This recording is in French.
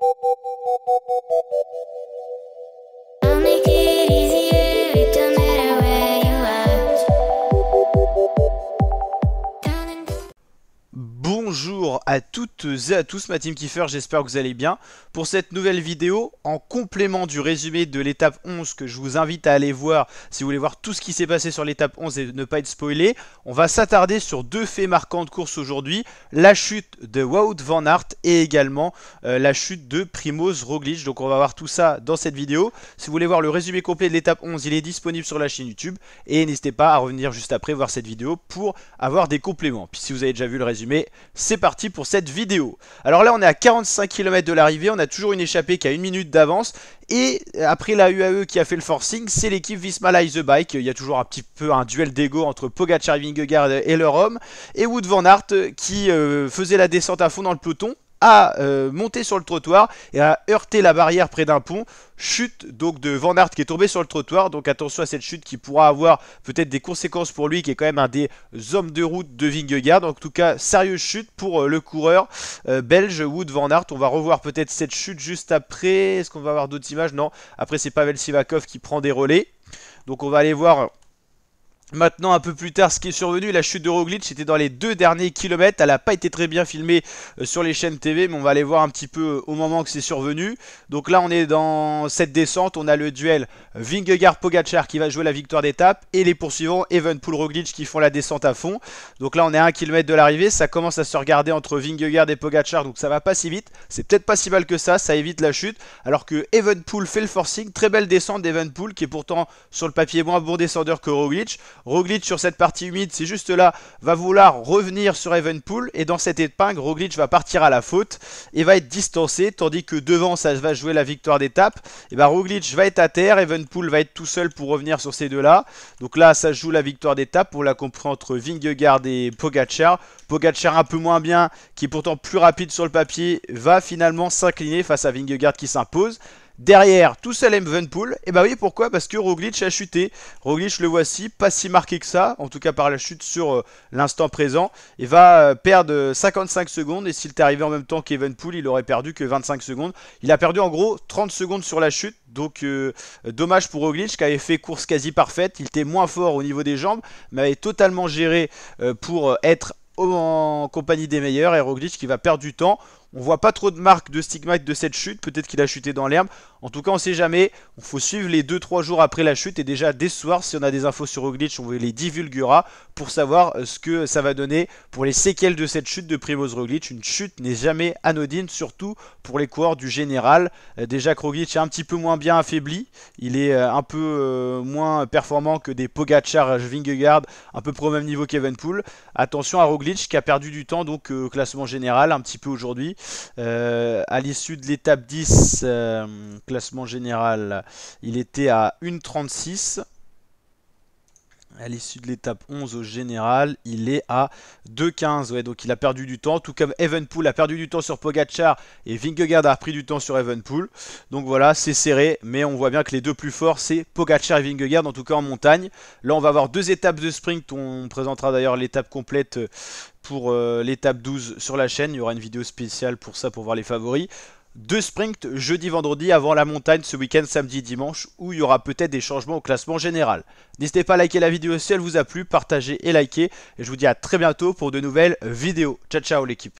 Thank you. Bonjour à toutes et à tous, ma team Kiefer, j'espère que vous allez bien. Pour cette nouvelle vidéo, en complément du résumé de l'étape 11 que je vous invite à aller voir si vous voulez voir tout ce qui s'est passé sur l'étape 11 et ne pas être spoilé, on va s'attarder sur deux faits marquants de course aujourd'hui, la chute de Wout Van Aert et également euh, la chute de Primoz Roglic. Donc on va voir tout ça dans cette vidéo. Si vous voulez voir le résumé complet de l'étape 11, il est disponible sur la chaîne YouTube et n'hésitez pas à revenir juste après voir cette vidéo pour avoir des compléments. Puis si vous avez déjà vu le résumé, c'est parti pour cette vidéo Alors là on est à 45 km de l'arrivée, on a toujours une échappée qui a une minute d'avance et après la UAE qui a fait le forcing, c'est l'équipe Visma the Bike. Il y a toujours un petit peu un duel d'ego entre Pogacar, Vingegaard et leur homme. Et Wood Van Aert qui euh, faisait la descente à fond dans le peloton à euh, monter sur le trottoir et a heurté la barrière près d'un pont. Chute donc de Van Aert qui est tombé sur le trottoir. Donc attention à cette chute qui pourra avoir peut-être des conséquences pour lui, qui est quand même un des hommes de route de Vingegaard. Donc, en tout cas, sérieuse chute pour euh, le coureur euh, belge Wood Van Aert. On va revoir peut-être cette chute juste après. Est-ce qu'on va avoir d'autres images Non. Après, c'est Pavel Sivakov qui prend des relais. Donc on va aller voir Maintenant, un peu plus tard, ce qui est survenu, la chute de Roglic était dans les deux derniers kilomètres. Elle n'a pas été très bien filmée euh, sur les chaînes TV, mais on va aller voir un petit peu euh, au moment que c'est survenu. Donc là, on est dans cette descente. On a le duel Vingegaard-Pogachar qui va jouer la victoire d'étape et les poursuivants Evenpool-Roglic qui font la descente à fond. Donc là, on est à 1 km de l'arrivée. Ça commence à se regarder entre Vingegaard et Pogachar, donc ça va pas si vite. C'est peut-être pas si mal que ça, ça évite la chute. Alors que Evenpool fait le forcing. Très belle descente d'Evenpool qui est pourtant sur le papier moins bon descendeur que Roglic. Roglic sur cette partie humide, c'est juste là, va vouloir revenir sur Evenpool. Et dans cette épingle, Roglic va partir à la faute et va être distancé. Tandis que devant, ça va jouer la victoire d'étape. Et ben Roglic va être à terre. Evenpool va être tout seul pour revenir sur ces deux-là. Donc là, ça joue la victoire d'étape. pour la compris entre Vingegaard et Pogacar. Pogacar un peu moins bien, qui est pourtant plus rapide sur le papier, va finalement s'incliner face à Vingegaard qui s'impose. Derrière, tout seul Evenpool. Et bah oui, pourquoi Parce que Roglic a chuté. Roglic, le voici, pas si marqué que ça, en tout cas par la chute sur euh, l'instant présent. Il va euh, perdre 55 euh, secondes. Et s'il était arrivé en même temps qu'Evenpool, il aurait perdu que 25 secondes. Il a perdu en gros 30 secondes sur la chute. Donc dommage pour Roglic qui avait fait course quasi parfaite. Il était moins fort au niveau des jambes, mais avait totalement géré pour être en compagnie des meilleurs. Et Roglic qui va perdre du temps. On voit pas trop de marques de stigmates de cette chute. Peut-être qu'il a chuté dans l'herbe. En tout cas, on ne sait jamais. Il faut suivre les 2-3 jours après la chute. Et déjà, dès ce soir, si on a des infos sur Roglic, on les divulguera pour savoir euh, ce que ça va donner pour les séquelles de cette chute de Primoz Roglic. Une chute n'est jamais anodine, surtout pour les coureurs du général. Euh, déjà, Roglic est un petit peu moins bien affaibli. Il est euh, un peu moins performant que des Pogacar, Vingegaard, un peu pro même niveau qu'Evenpool. Attention à Roglic qui a perdu du temps donc au classement général un petit peu aujourd'hui. Euh, à l'issue de l'étape 10, euh, classement général, il était à 1,36 à l'issue de l'étape 11 au général, il est à 2,15. donc il a perdu du temps, tout comme Evenpool a perdu du temps sur Pogachar et Vingegaard a pris du temps sur Evenpool. Donc voilà, c'est serré, mais on voit bien que les deux plus forts, c'est Pogachar et Vingegaard, en tout cas en montagne. Là, on va avoir deux étapes de sprint. On présentera d'ailleurs l'étape complète euh, pour euh, l'étape 12 sur la chaîne. Il y aura une vidéo spéciale pour ça, pour voir les favoris deux sprints jeudi vendredi avant la montagne ce week-end samedi dimanche où il y aura peut-être des changements au classement général. N'hésitez pas à liker la vidéo si elle vous a plu, partager et liker et je vous dis à très bientôt pour de nouvelles vidéos. Ciao ciao l'équipe